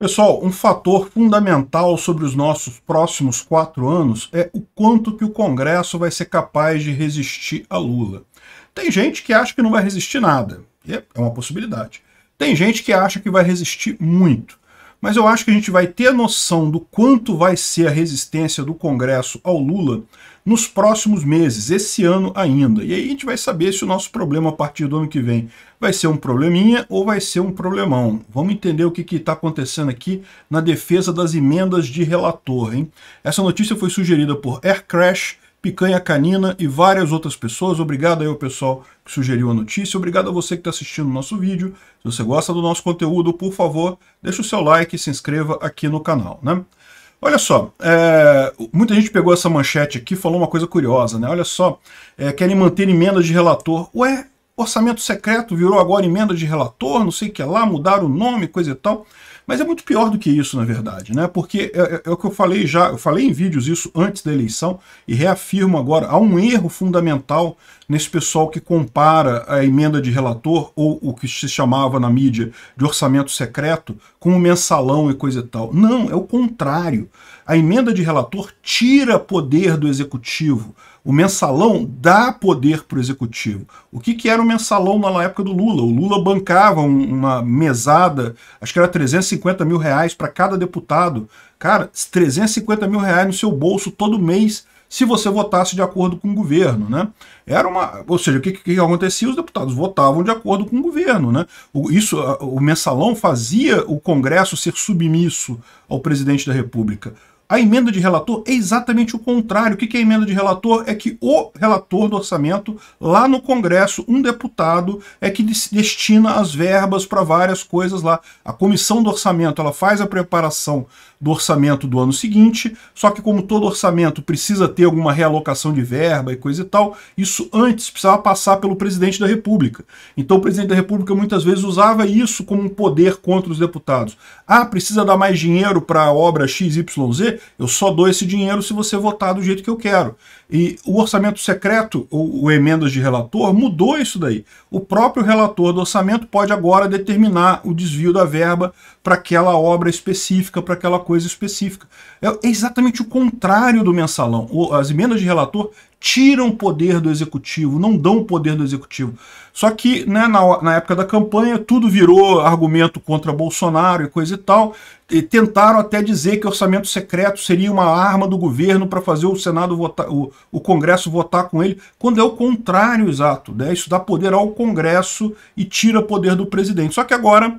Pessoal, um fator fundamental sobre os nossos próximos quatro anos é o quanto que o Congresso vai ser capaz de resistir a Lula. Tem gente que acha que não vai resistir nada, é uma possibilidade. Tem gente que acha que vai resistir muito mas eu acho que a gente vai ter a noção do quanto vai ser a resistência do Congresso ao Lula nos próximos meses, esse ano ainda. E aí a gente vai saber se o nosso problema a partir do ano que vem vai ser um probleminha ou vai ser um problemão. Vamos entender o que está acontecendo aqui na defesa das emendas de relator. Hein? Essa notícia foi sugerida por Air Crash, Picanha Canina e várias outras pessoas. Obrigado aí ao pessoal que sugeriu a notícia. Obrigado a você que está assistindo o nosso vídeo. Se você gosta do nosso conteúdo, por favor, deixa o seu like e se inscreva aqui no canal. Né? Olha só, é, muita gente pegou essa manchete aqui e falou uma coisa curiosa. né? Olha só, é, querem manter emendas de relator. Ué, orçamento secreto virou agora emenda de relator, não sei o que lá, mudaram o nome, coisa e tal. Mas é muito pior do que isso, na verdade, né? Porque é, é, é, o que eu falei já, eu falei em vídeos isso antes da eleição e reafirmo agora, há um erro fundamental nesse pessoal que compara a emenda de relator ou o que se chamava na mídia de orçamento secreto com o mensalão e coisa e tal. Não, é o contrário. A emenda de relator tira poder do executivo o mensalão dá poder para o executivo. O que, que era o mensalão na época do Lula? O Lula bancava uma mesada, acho que era 350 mil reais para cada deputado. Cara, 350 mil reais no seu bolso todo mês se você votasse de acordo com o governo, né? Era uma, ou seja, o que, que acontecia? Os deputados votavam de acordo com o governo, né? O, isso, o mensalão fazia o Congresso ser submisso ao presidente da República. A emenda de relator é exatamente o contrário. O que é a emenda de relator? É que o relator do orçamento, lá no Congresso, um deputado é que destina as verbas para várias coisas lá. A comissão do orçamento ela faz a preparação do orçamento do ano seguinte, só que como todo orçamento precisa ter alguma realocação de verba e coisa e tal, isso antes precisava passar pelo presidente da República. Então o presidente da República muitas vezes usava isso como um poder contra os deputados. Ah, precisa dar mais dinheiro para a obra XYZ? Eu só dou esse dinheiro se você votar do jeito que eu quero. E o orçamento secreto, ou, emendas de relator, mudou isso daí. O próprio relator do orçamento pode agora determinar o desvio da verba para aquela obra específica, para aquela coisa específica. É, é exatamente o contrário do mensalão. O, as emendas de relator tiram o poder do executivo, não dão o poder do executivo. Só que né, na, na, época da campanha tudo virou argumento contra Bolsonaro e coisa e tal. E tentaram até dizer que orçamento secreto seria uma arma do governo para fazer o Senado votar, o, o Congresso votar com ele, quando é o contrário exato. Né? Isso dá poder ao Congresso e tira poder do presidente. Só que agora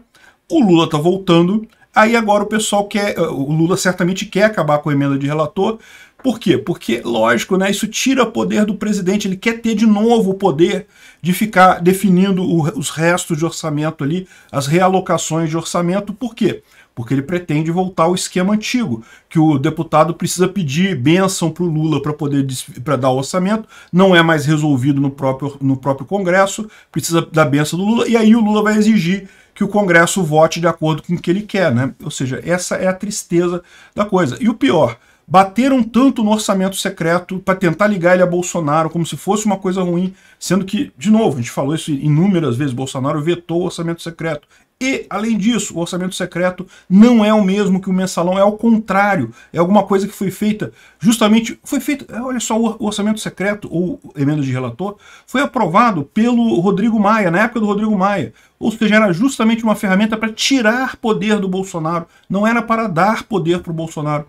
o Lula está voltando. Aí agora o pessoal quer. O Lula certamente quer acabar com a emenda de relator, por quê? Porque, lógico, né, isso tira poder do presidente, ele quer ter de novo o poder de ficar definindo o, os restos de orçamento ali, as realocações de orçamento, por quê? Porque ele pretende voltar ao esquema antigo, que o deputado precisa pedir bênção para o Lula para poder pra dar o orçamento, não é mais resolvido no próprio, no próprio Congresso, precisa da bênção do Lula, e aí o Lula vai exigir que o Congresso vote de acordo com o que ele quer, né? Ou seja, essa é a tristeza da coisa. E o pior, bateram tanto no orçamento secreto para tentar ligar ele a Bolsonaro como se fosse uma coisa ruim, sendo que, de novo, a gente falou isso inúmeras vezes, Bolsonaro vetou o orçamento secreto. E, além disso, o orçamento secreto não é o mesmo que o mensalão, é ao contrário. É alguma coisa que foi feita justamente. Foi feita. É, olha só, o orçamento secreto, ou emenda de relator, foi aprovado pelo Rodrigo Maia, na época do Rodrigo Maia. Ou seja, era justamente uma ferramenta para tirar poder do Bolsonaro. Não era para dar poder para o Bolsonaro.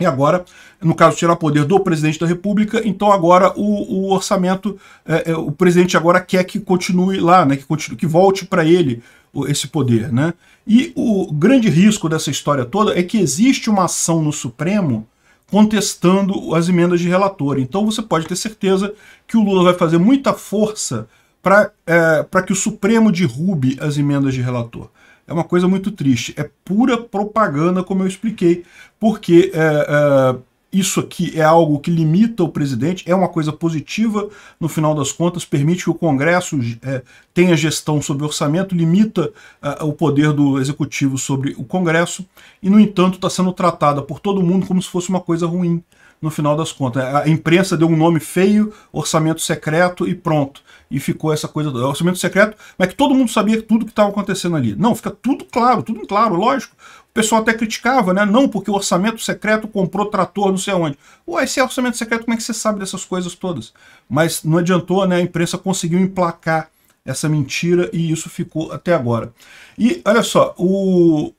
E agora, no caso, tirar poder do presidente da República, então agora o, o orçamento, é, é, o presidente agora quer que continue lá, né, que, continue, que volte para ele esse poder. Né? E o grande risco dessa história toda é que existe uma ação no Supremo contestando as emendas de relator. Então você pode ter certeza que o Lula vai fazer muita força para é, que o Supremo derrube as emendas de relator é uma coisa muito triste. É pura propaganda, como eu expliquei, porque é, é, isso aqui é algo que limita o presidente, é uma coisa positiva, no final das contas, permite que o Congresso é, tenha gestão sobre orçamento, limita é, o poder do Executivo sobre o Congresso, e, no entanto, está sendo tratada por todo mundo como se fosse uma coisa ruim no final das contas. A imprensa deu um nome feio, orçamento secreto e pronto. E ficou essa coisa do orçamento secreto, mas que todo mundo sabia tudo que estava acontecendo ali. Não, fica tudo claro, tudo claro, lógico. O pessoal até criticava, né? Não, porque o orçamento secreto comprou trator não sei aonde. Ué, se é orçamento secreto, como é que você sabe dessas coisas todas? Mas não adiantou, né? A imprensa conseguiu emplacar essa mentira e isso ficou até agora. E olha só, o,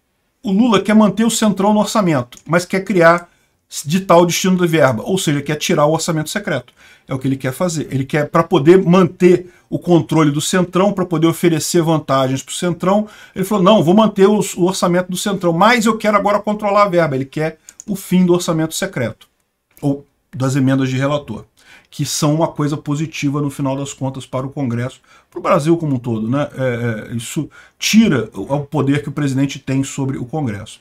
o Lula quer manter o centrão no orçamento, mas quer criar de tal destino da verba, ou seja, quer tirar o orçamento secreto. É o que ele quer fazer. Ele quer, para poder manter o controle do Centrão, para poder oferecer vantagens para o Centrão, ele falou, não, vou manter o, o orçamento do Centrão, mas eu quero agora controlar a verba. Ele quer o fim do orçamento secreto, ou das emendas de relator que são uma coisa positiva no final das contas para o Congresso, para o Brasil como um todo. Né? É, é, isso tira o poder que o presidente tem sobre o Congresso.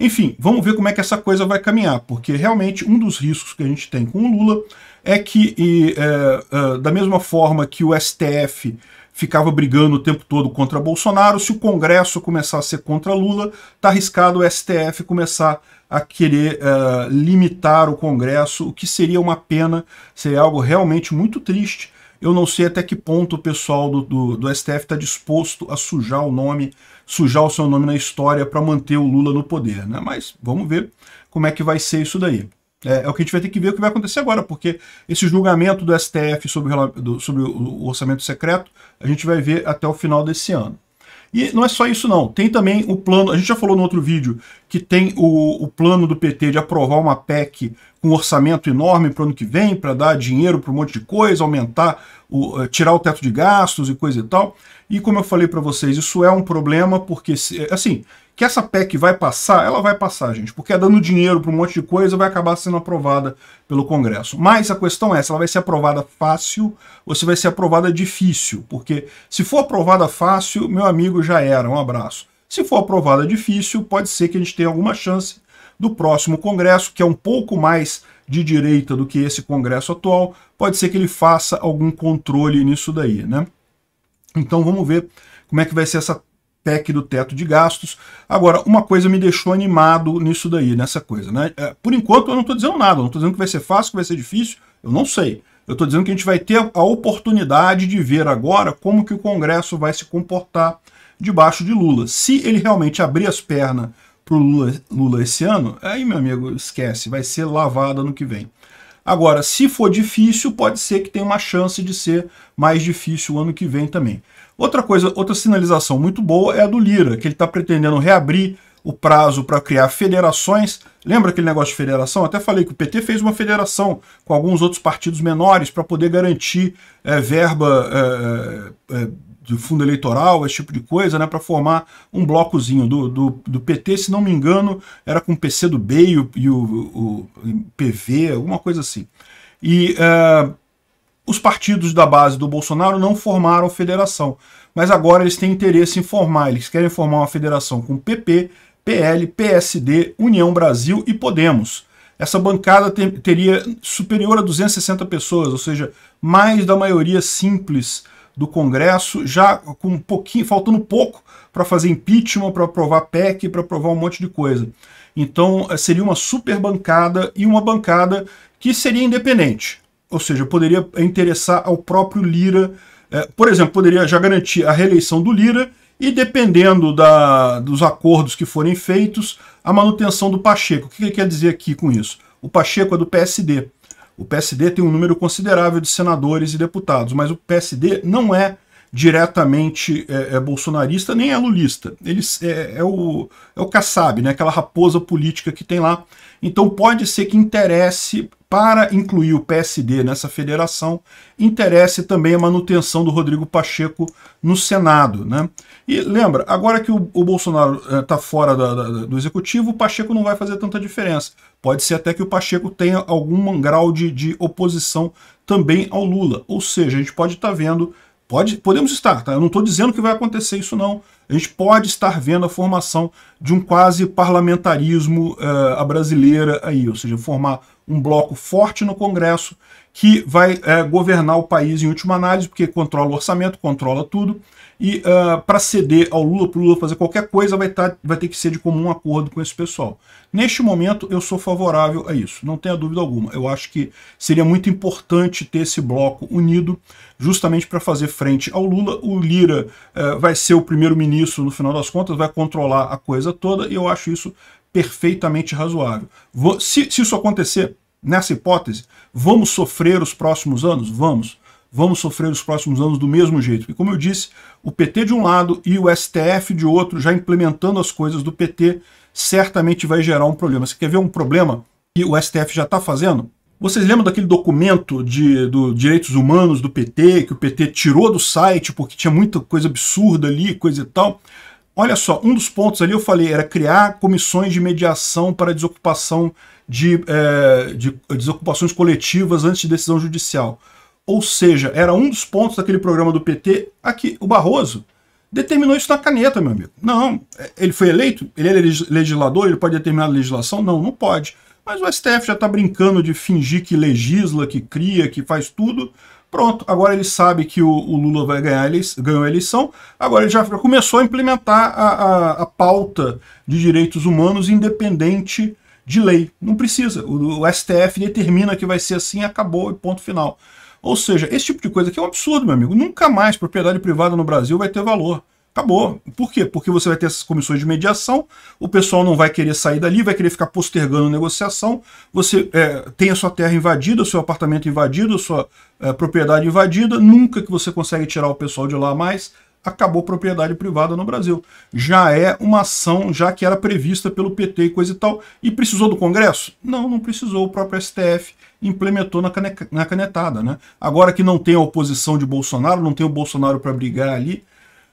Enfim, vamos ver como é que essa coisa vai caminhar, porque realmente um dos riscos que a gente tem com o Lula é que, e, é, é, da mesma forma que o STF ficava brigando o tempo todo contra Bolsonaro, se o Congresso começar a ser contra Lula, tá arriscado o STF começar a querer é, limitar o Congresso, o que seria uma pena, seria algo realmente muito triste, eu não sei até que ponto o pessoal do, do, do STF está disposto a sujar o nome, sujar o seu nome na história para manter o Lula no poder, né? Mas vamos ver como é que vai ser isso daí. É, é, o que a gente vai ter que ver o que vai acontecer agora, porque esse julgamento do STF sobre, sobre o orçamento secreto, a gente vai ver até o final desse ano. E não é só isso não, tem também o plano, a gente já falou no outro vídeo, que tem o, o plano do PT de aprovar uma PEC com um orçamento enorme para o ano que vem, para dar dinheiro para um monte de coisa, aumentar, o, eh, tirar o teto de gastos e coisa e tal. E como eu falei para vocês, isso é um problema porque, eh, assim, que essa PEC vai passar, ela vai passar, gente, porque é dando dinheiro para um monte de coisa, vai acabar sendo aprovada pelo Congresso. Mas a questão é se ela vai ser aprovada fácil ou se vai ser aprovada difícil, porque se for aprovada fácil, meu amigo já era, um abraço. Se for aprovada difícil, pode ser que a gente tenha alguma chance do próximo Congresso, que é um pouco mais de direita do que esse Congresso atual, pode ser que ele faça algum controle nisso daí, né? Então vamos ver como é que vai ser essa PEC do teto de gastos. Agora, uma coisa me deixou animado nisso daí, nessa coisa. Né? É, por enquanto, eu não estou dizendo nada, eu não estou dizendo que vai ser fácil, que vai ser difícil, eu não sei. Eu estou dizendo que a gente vai ter a oportunidade de ver agora como que o Congresso vai se comportar debaixo de Lula. Se ele realmente abrir as pernas para o Lula, Lula esse ano, aí, meu amigo, esquece, vai ser lavada no que vem. Agora, se for difícil, pode ser que tenha uma chance de ser mais difícil o ano que vem também. Outra coisa, outra sinalização muito boa é a do Lira, que ele está pretendendo reabrir o prazo para criar federações. Lembra aquele negócio de federação? até falei que o PT fez uma federação com alguns outros partidos menores para poder garantir é, verba é, é, é de fundo eleitoral, esse tipo de coisa, né, para formar um blocozinho do, do, do, PT, se não me engano, era com o PC do B e o, o, o PV, alguma coisa assim. E uh, os partidos da base do Bolsonaro não formaram federação, mas agora eles têm interesse em formar, eles querem formar uma federação com PP, PL, PSD, União Brasil e Podemos. Essa bancada ter, teria superior a 260 pessoas, ou seja, mais da maioria simples do Congresso, já com um pouquinho, faltando pouco para fazer impeachment, para aprovar PEC, para aprovar um monte de coisa. Então eh, seria uma super bancada e uma bancada que seria independente. Ou seja, poderia interessar ao próprio Lira. É, por exemplo, poderia já garantir a reeleição do Lira e, dependendo da, dos acordos que forem feitos, a manutenção do Pacheco. O que ele quer dizer aqui com isso? O Pacheco é do PSD. O PSD tem um número considerável de senadores e deputados, mas o PSD não é diretamente é, é bolsonarista, nem é lulista. Ele é, é, o, é o Kassab, né? aquela raposa política que tem lá. Então pode ser que interesse, para incluir o PSD nessa federação, interesse também a manutenção do Rodrigo Pacheco no Senado. Né? E lembra, agora que o, o Bolsonaro está é, fora da, da, do executivo, o Pacheco não vai fazer tanta diferença. Pode ser até que o Pacheco tenha algum grau de, de oposição também ao Lula. Ou seja, a gente pode estar tá vendo Pode, podemos estar, tá? Eu não estou dizendo que vai acontecer isso, não. A gente pode estar vendo a formação de um quase parlamentarismo uh, eh, a brasileira aí, ou seja, formar um bloco forte no Congresso que vai é, governar o país em última análise, porque controla o orçamento, controla tudo. E uh, é, para ceder ao Lula, para o Lula fazer qualquer coisa, vai, tá, vai ter que ser de comum acordo com esse pessoal. Neste momento, eu sou favorável a isso, não tenha dúvida alguma. Eu acho que seria muito importante ter esse bloco unido, justamente para fazer frente ao Lula. O Lira uh, vai ser o primeiro-ministro, no final das contas, vai controlar a coisa toda, e eu acho isso perfeitamente razoável. Vou, se, se isso acontecer, Nessa hipótese, vamos sofrer os próximos anos? Vamos. Vamos sofrer os próximos anos do mesmo jeito. Porque, como eu disse, o PT de um lado e o STF de outro, já implementando as coisas do PT, certamente vai gerar um problema. Você quer ver um problema que o STF já está fazendo? Vocês lembram daquele documento de do direitos humanos do PT, que o PT tirou do site porque tinha muita coisa absurda ali, coisa e tal? Olha só, um dos pontos ali eu falei era criar comissões de mediação para desocupação de, é, de desocupações coletivas antes de decisão judicial. Ou seja, era um dos pontos daquele programa do PT. Aqui, o Barroso determinou isso na caneta, meu amigo. Não, é, ele foi eleito, ele é legislador, ele pode determinar a legislação? Não, não pode. Mas o STF já está brincando de fingir que legisla, que cria, que faz tudo, Pronto, agora ele sabe que o, o Lula vai ganhar ganhou a eleição, agora ele já começou a implementar a, a, a pauta de direitos humanos independente de lei. Não precisa, o, o STF determina que vai ser assim, acabou, e ponto final. Ou seja, esse tipo de coisa aqui é um absurdo, meu amigo. Nunca mais propriedade privada no Brasil vai ter valor. Acabou. Por quê? Porque você vai ter essas comissões de mediação, o pessoal não vai querer sair dali, vai querer ficar postergando negociação, você é, tem a sua terra invadida, o seu apartamento invadido, a sua é, propriedade invadida, nunca que você consegue tirar o pessoal de lá mais, acabou propriedade privada no Brasil. Já é uma ação, já que era prevista pelo PT e coisa e tal. E precisou do Congresso? Não, não precisou. O próprio STF implementou na, caneca, na canetada. Né? Agora que não tem a oposição de Bolsonaro, não tem o Bolsonaro para brigar ali,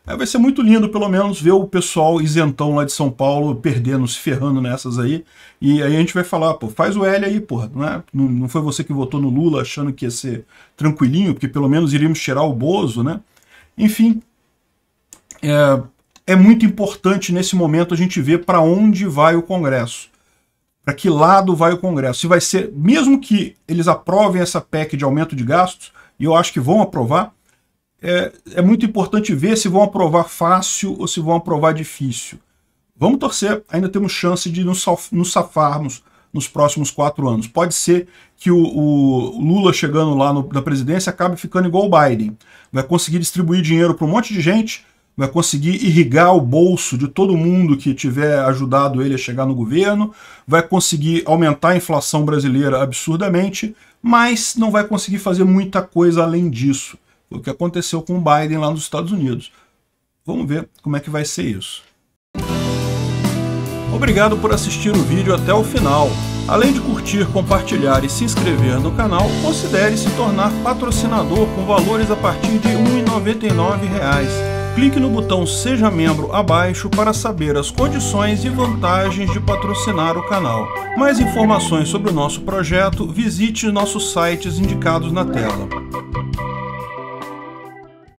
é, vai ser muito lindo, pelo menos, ver o pessoal isentão lá de São Paulo perdendo, se ferrando nessas aí. E aí a gente vai falar, pô, faz o L aí, porra. Não, é? não, não foi você que votou no Lula achando que ia ser tranquilinho, porque pelo menos iríamos tirar o Bozo, né? Enfim, é, é muito importante nesse momento a gente ver para onde vai o Congresso. Para que lado vai o Congresso. Se vai ser, mesmo que eles aprovem essa PEC de aumento de gastos, e eu acho que vão aprovar, é, é muito importante ver se vão aprovar fácil ou se vão aprovar difícil. Vamos torcer, ainda temos chance de nos, nos safarmos nos próximos quatro anos. Pode ser que o, o Lula chegando lá no, na presidência acabe ficando igual o Biden. Vai conseguir distribuir dinheiro para um monte de gente, vai conseguir irrigar o bolso de todo mundo que tiver ajudado ele a chegar no governo, vai conseguir aumentar a inflação brasileira absurdamente, mas não vai conseguir fazer muita coisa além disso o que aconteceu com o Biden lá nos Estados Unidos. Vamos ver como é que vai ser isso. Obrigado por assistir o vídeo até o final. Além de curtir, compartilhar e se inscrever no canal, considere se tornar patrocinador com valores a partir de R$ 1,99 clique no botão Seja Membro abaixo para saber as condições e vantagens de patrocinar o canal. Mais informações sobre o nosso projeto, visite nossos sites indicados na tela.